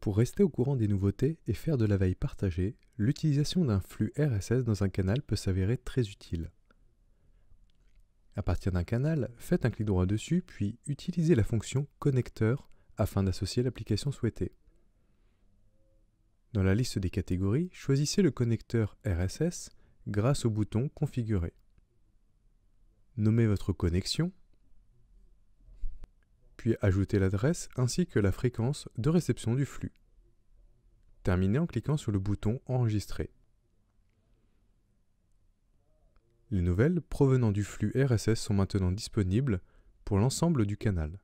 Pour rester au courant des nouveautés et faire de la veille partagée, l'utilisation d'un flux RSS dans un canal peut s'avérer très utile. À partir d'un canal, faites un clic droit dessus, puis utilisez la fonction connecteur afin d'associer l'application souhaitée. Dans la liste des catégories, choisissez le connecteur RSS grâce au bouton Configurer. Nommez votre connexion ajouter l'adresse ainsi que la fréquence de réception du flux. Terminez en cliquant sur le bouton Enregistrer. Les nouvelles provenant du flux RSS sont maintenant disponibles pour l'ensemble du canal.